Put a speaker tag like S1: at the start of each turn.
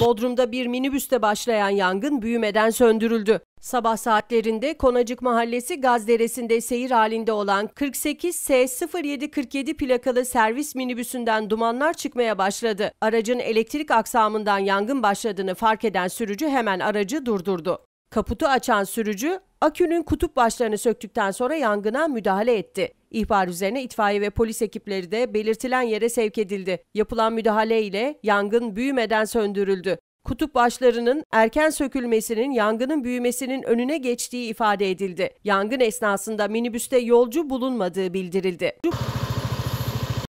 S1: Bodrum'da bir minibüste başlayan yangın büyümeden söndürüldü. Sabah saatlerinde Konacık Mahallesi Gazderesi'nde seyir halinde olan 48S0747 plakalı servis minibüsünden dumanlar çıkmaya başladı. Aracın elektrik aksamından yangın başladığını fark eden sürücü hemen aracı durdurdu. Kaputu açan sürücü Akünün kutup başlarını söktükten sonra yangına müdahale etti. İhbar üzerine itfaiye ve polis ekipleri de belirtilen yere sevk edildi. Yapılan müdahale ile yangın büyümeden söndürüldü. Kutup başlarının erken sökülmesinin yangının büyümesinin önüne geçtiği ifade edildi. Yangın esnasında minibüste yolcu bulunmadığı bildirildi.